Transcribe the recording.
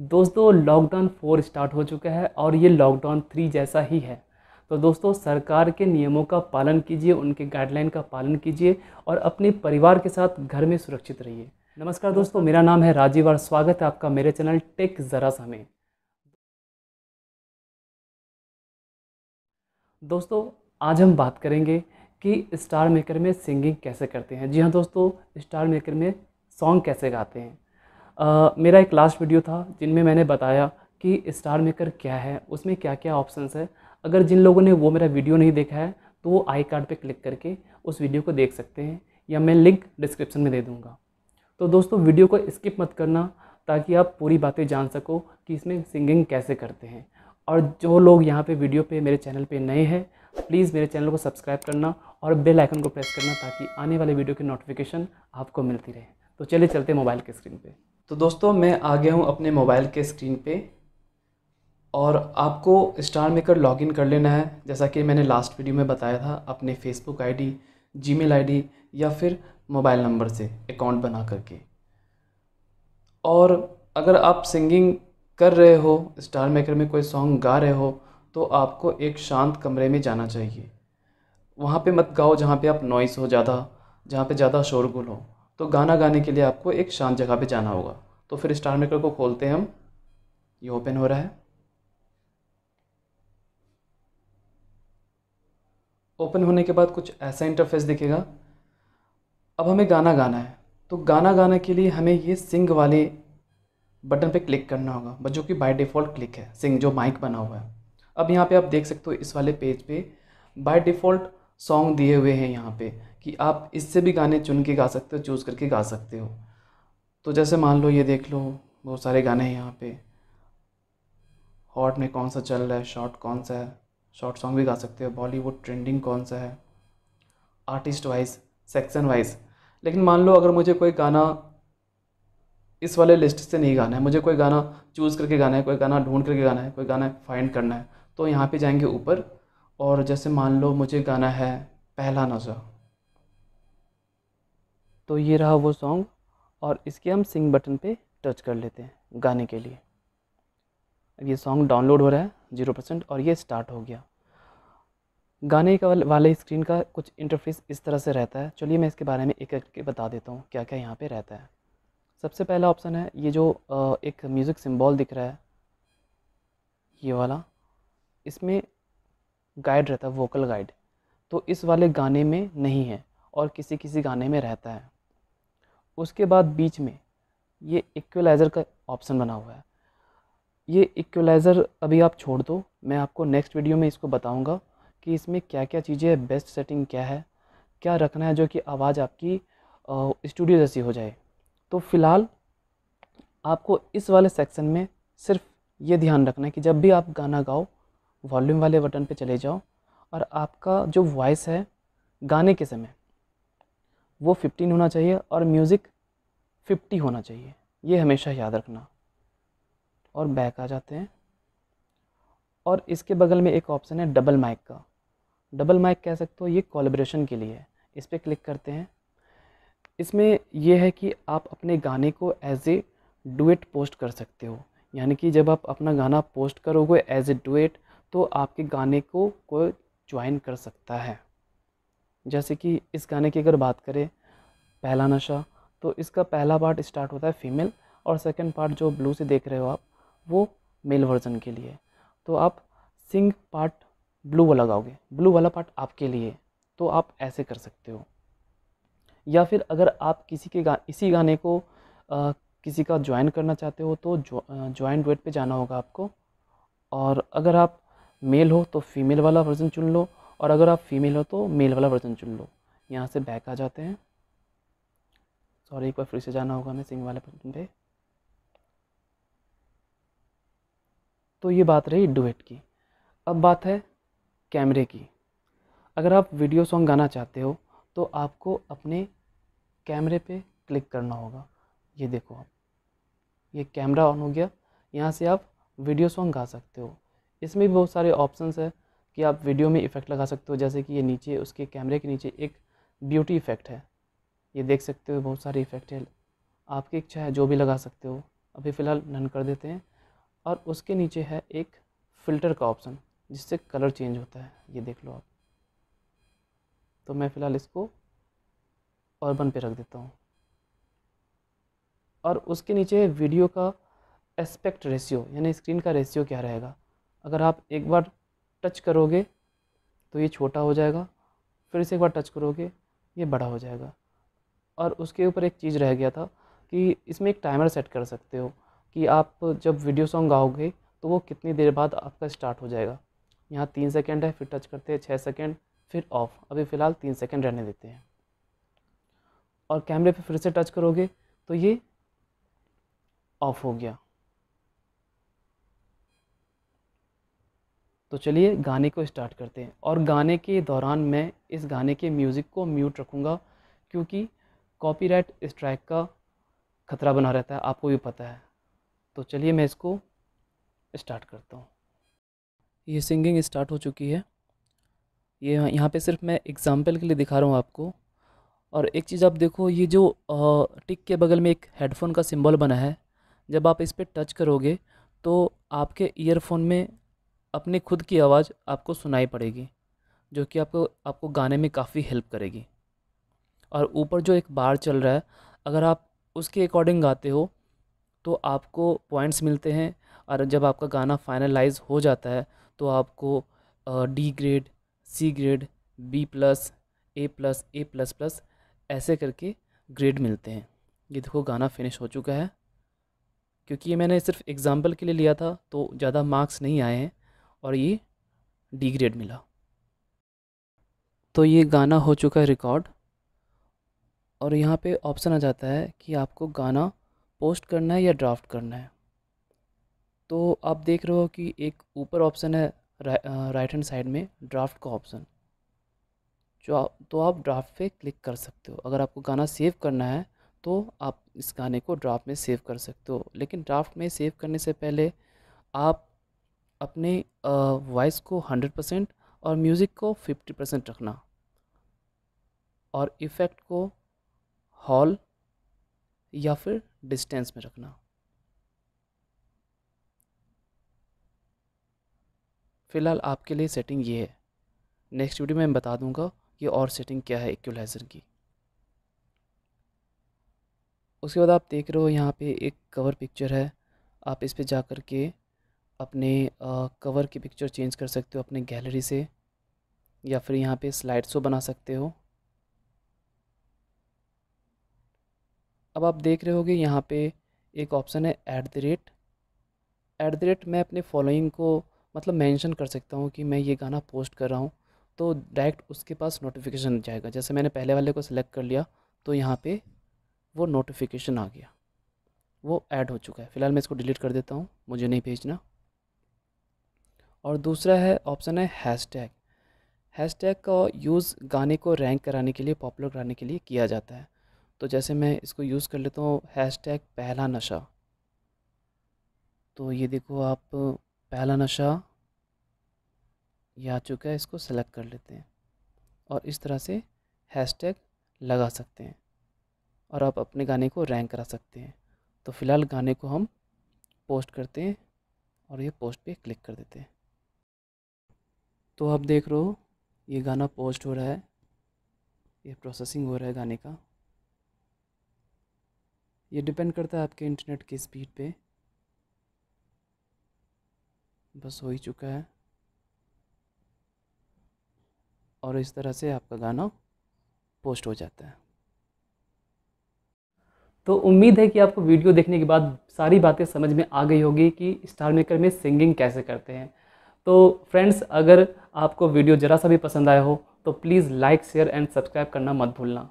दोस्तों lockdown four start हो चुका है और ये लॉकडाउन थ्री जैसा ही है तो दोस्तों सरकार के नियमों का पालन कीजिए उनके गाइडलाइन का पालन कीजिए और अपने परिवार के साथ घर में सुरक्षित रहिए नमस्कार दोस्तों मेरा नाम है राजीव और स्वागत है आपका मेरे चैनल टेक ज़रा सा में दोस्तों आज हम बात करेंगे कि स्टार मेकर में सिंगिंग कैसे करते हैं जी हाँ दोस्तों स्टार मेकर में सॉन्ग कैसे गाते हैं मेरा एक लास्ट वीडियो था जिनमें मैंने बताया कि स्टार मेकर क्या है उसमें क्या क्या ऑप्शंस है अगर जिन लोगों ने वो मेरा वीडियो नहीं देखा है तो वो आई कार्ड पर क्लिक करके उस वीडियो को देख सकते हैं या मैं लिंक डिस्क्रिप्शन में दे दूँगा तो दोस्तों वीडियो को स्किप मत करना ताकि आप पूरी बातें जान सको कि इसमें सिंगिंग कैसे करते हैं और जो लोग यहाँ पे वीडियो पे मेरे चैनल पे नए हैं प्लीज़ मेरे चैनल को सब्सक्राइब करना और बेल आइकन को प्रेस करना ताकि आने वाले वीडियो की नोटिफिकेशन आपको मिलती रहे तो चलिए चलते मोबाइल के स्क्रीन पे तो दोस्तों मैं आ गया हूँ अपने मोबाइल के स्क्रीन पे और आपको स्टार मेकर लॉगिन कर लेना है जैसा कि मैंने लास्ट वीडियो में बताया था अपने फेसबुक आईडी, जीमेल आईडी या फिर मोबाइल नंबर से अकाउंट बना करके और अगर आप सिंगिंग कर रहे हो स्टार मेकर में कोई सॉन्ग गा रहे हो तो आपको एक शांत कमरे में जाना चाहिए वहाँ पे मत गाओ जहाँ पे आप नॉइस हो ज़्यादा जहाँ पे ज़्यादा शोरगुल हो तो गाना गाने के लिए आपको एक शांत जगह पे जाना होगा तो फिर स्टार मेकर को खोलते हैं हम ये ओपन हो रहा है ओपन होने के बाद कुछ ऐसा इंटरफेस दिखेगा अब हमें गाना गाना है तो गाना गाने के लिए हमें ये सिंग वाले बटन पे क्लिक करना होगा जो कि बाय डिफ़ॉल्ट क्लिक है सिंग जो माइक बना हुआ है अब यहाँ पे आप देख सकते हो इस वाले पेज पे बाय डिफ़ॉल्ट सॉन्ग दिए हुए हैं यहाँ पे कि आप इससे भी गाने चुन के गा सकते हो चूज़ करके गा सकते हो तो जैसे मान लो ये देख लो बहुत सारे गाने हैं यहाँ पे हॉट में कौन सा चल रहा है शॉर्ट कौन सा है शॉर्ट सॉन्ग भी गा सकते हो बॉलीवुड ट्रेंडिंग कौन सा है आर्टिस्ट वाइज सेक्शन वाइज लेकिन मान लो अगर मुझे कोई गाना इस वाले लिस्ट से नहीं गाना है मुझे कोई गाना चूज़ करके गाना है कोई गाना ढूंढ करके गाना है कोई गाना फाइंड करना है तो यहाँ पे जाएंगे ऊपर और जैसे मान लो मुझे गाना है पहला नजर तो ये रहा वो सॉन्ग और इसके हम सिंग बटन पे टच कर लेते हैं गाने के लिए अब ये सॉन्ग डाउनलोड हो रहा है ज़ीरो परसेंट और ये स्टार्ट हो गया गाने का वाले स्क्रीन का कुछ इंटरफेस इस तरह से रहता है चलिए मैं इसके बारे में एक एक के बता देता हूँ क्या क्या यहाँ पे रहता है सबसे पहला ऑप्शन है ये जो एक म्यूज़िक सिंबल दिख रहा है ये वाला इसमें गाइड रहता है वोकल गाइड तो इस वाले गाने में नहीं है और किसी किसी गाने में रहता है उसके बाद बीच में ये इक्वलाइज़र का ऑप्शन बना हुआ है ये इक्वलाइज़र अभी आप छोड़ दो मैं आपको नेक्स्ट वीडियो में इसको बताऊंगा कि इसमें क्या क्या चीज़ें हैं बेस्ट सेटिंग क्या है क्या रखना है जो कि आवाज़ आपकी स्टूडियो जैसी हो जाए तो फ़िलहाल आपको इस वाले सेक्शन में सिर्फ ये ध्यान रखना है कि जब भी आप गाना गाओ वॉल्यूम वाले बटन पे चले जाओ और आपका जो वॉइस है गाने के समय वो फिफ्टीन होना चाहिए और म्यूज़िक फिफ्टी होना चाहिए ये हमेशा याद रखना और बैक आ जाते हैं और इसके बगल में एक ऑप्शन है डबल माइक का डबल माइक कह सकते हो ये कोलेब्रेशन के लिए है इस पर क्लिक करते हैं इसमें यह है कि आप अपने गाने को एज ए डुएट पोस्ट कर सकते हो यानी कि जब आप अपना गाना पोस्ट करोगे एज ए डुएट तो आपके गाने को कोई ज्वाइन कर सकता है जैसे कि इस गाने की अगर बात करें पहला नशा तो इसका पहला पार्ट स्टार्ट होता है फीमेल और सेकंड पार्ट जो ब्लू से देख रहे हो आप वो मेल वर्जन के लिए तो आप सिंग पार्ट ब्लू वाला गाओगे ब्लू वाला पार्ट आपके लिए तो आप ऐसे कर सकते हो या फिर अगर आप किसी के गा इसी गाने को आ, किसी का ज्वाइन करना चाहते हो तो ज्वाइन डुएट पे जाना होगा आपको और अगर आप मेल हो तो फीमेल वाला वर्जन चुन लो और अगर आप फीमेल हो तो मेल वाला वर्जन चुन लो यहाँ से बैक आ जाते हैं सॉरी एक बार फिर से जाना होगा हमें सिंग वाले बटन पे तो ये बात रही डुएट की अब बात है कैमरे की अगर आप वीडियो सॉन्ग गाना चाहते हो तो आपको अपने कैमरे पे क्लिक करना होगा ये देखो आप ये कैमरा ऑन हो गया यहाँ से आप वीडियो सॉन्ग गा सकते हो इसमें भी बहुत सारे ऑप्शंस है कि आप वीडियो में इफ़ेक्ट लगा सकते हो जैसे कि ये नीचे उसके कैमरे के नीचे एक ब्यूटी इफ़ेक्ट है ये देख सकते हो बहुत सारे इफ़ेक्ट है आपकी इच्छा है जो भी लगा सकते हो अभी फ़िलहाल नन कर देते हैं और उसके नीचे है एक फ़िल्टर का ऑप्शन जिससे कलर चेंज होता है ये देख लो आप तो मैं फ़िलहाल इसको ऑर्बन पे रख देता हूँ और उसके नीचे वीडियो का एस्पेक्ट रेशियो यानी स्क्रीन का रेशियो क्या रहेगा अगर आप एक बार टच करोगे तो ये छोटा हो जाएगा फिर से एक बार टच करोगे ये बड़ा हो जाएगा और उसके ऊपर एक चीज़ रह गया था कि इसमें एक टाइमर सेट कर सकते हो कि आप जब वीडियो सॉन्ग गाओगे तो वो कितनी देर बाद आपका स्टार्ट हो जाएगा यहाँ तीन सेकेंड है फिर टच करते हैं छः सेकेंड फिर ऑफ अभी फ़िलहाल तीन सेकेंड रहने देते हैं और कैमरे पे फिर से टच करोगे तो ये ऑफ हो गया तो चलिए गाने को स्टार्ट करते हैं और गाने के दौरान मैं इस गाने के म्यूज़िक को म्यूट रखूँगा क्योंकि कॉपीराइट स्ट्राइक का खतरा बना रहता है आपको भी पता है तो चलिए मैं इसको स्टार्ट करता हूँ ये सिंगिंग स्टार्ट हो चुकी है ये यहाँ पे सिर्फ मैं एग्ज़ाम्पल के लिए दिखा रहा हूँ आपको और एक चीज़ आप देखो ये जो टिक के बगल में एक हेडफोन का सिंबल बना है जब आप इस पर टच करोगे तो आपके ईयरफोन में अपनी खुद की आवाज़ आपको सुनाई पड़ेगी जो कि आपको आपको गाने में काफ़ी हेल्प करेगी और ऊपर जो एक बार चल रहा है अगर आप उसके अकॉर्डिंग गाते हो तो आपको पॉइंट्स मिलते हैं और जब आपका गाना फाइनलाइज हो जाता है तो आपको D grade C grade B plus A plus A plus plus ऐसे करके ग्रेड मिलते हैं ये देखो गाना फिनिश हो चुका है क्योंकि ये मैंने सिर्फ एग्ज़ाम्पल के लिए लिया था तो ज़्यादा मार्क्स नहीं आए हैं और ये डी ग्रेड मिला तो ये गाना हो चुका है रिकॉर्ड और यहाँ पे ऑप्शन आ जाता है कि आपको गाना पोस्ट करना है या ड्राफ्ट करना है तो आप देख रहे हो कि एक ऊपर ऑप्शन है रा, राइट हैंड साइड में ड्राफ्ट का ऑप्शन जो आप तो आप ड्राफ्ट पे क्लिक कर सकते हो अगर आपको गाना सेव करना है तो आप इस गाने को ड्राफ्ट में सेव कर सकते हो लेकिन ड्राफ्ट में सेव करने से पहले आप अपने वॉइस को हंड्रेड परसेंट और म्यूज़िक को फिफ्टी परसेंट रखना और इफ़ेक्ट को हॉल या फिर डिस्टेंस में रखना फ़िलहाल आपके लिए सेटिंग ये है नेक्स्ट वीडियो में मैं बता दूंगा कि और सेटिंग क्या है इक्वलाइज़र की उसके बाद आप देख रहे हो यहाँ पे एक कवर पिक्चर है आप इस पर जा कर के अपने कवर की पिक्चर चेंज कर सकते हो अपने गैलरी से या फिर यहाँ पे स्लाइड शो बना सकते हो अब आप देख रहे होगे यहाँ पे एक ऑप्शन है at the rate at the rate मैं अपने फॉलोइंग को मतलब मेंशन कर सकता हूँ कि मैं ये गाना पोस्ट कर रहा हूँ तो डायरेक्ट उसके पास नोटिफिकेशन जाएगा जैसे मैंने पहले वाले को सिलेक्ट कर लिया तो यहाँ पे वो नोटिफिकेशन आ गया वो ऐड हो चुका है फ़िलहाल मैं इसको डिलीट कर देता हूँ मुझे नहीं भेजना और दूसरा है ऑप्शन है हैशटैग हैशटैग का यूज़ गाने को रैंक कराने के लिए पॉपुलर कराने के लिए किया जाता है तो जैसे मैं इसको यूज़ कर लेता हूँ हैशटैग पहला नशा तो ये देखो आप पहला नशा ये आ चुका है इसको सेलेक्ट कर लेते हैं और इस तरह से हैशटैग लगा सकते हैं और आप अपने गाने को रैंक करा सकते हैं तो फ़िलहाल गाने को हम पोस्ट करते हैं और ये पोस्ट पे क्लिक कर देते हैं तो आप देख रहे हो ये गाना पोस्ट हो रहा है ये प्रोसेसिंग हो रहा है गाने का ये डिपेंड करता है आपके इंटरनेट की स्पीड पे बस हो ही चुका है और इस तरह से आपका गाना पोस्ट हो जाता है तो उम्मीद है कि आपको वीडियो देखने के बाद सारी बातें समझ में आ गई होगी कि स्टार मेकर में सिंगिंग कैसे करते हैं तो फ्रेंड्स अगर आपको वीडियो ज़रा सा भी पसंद आया हो तो please like share and subscribe करना मत भूलना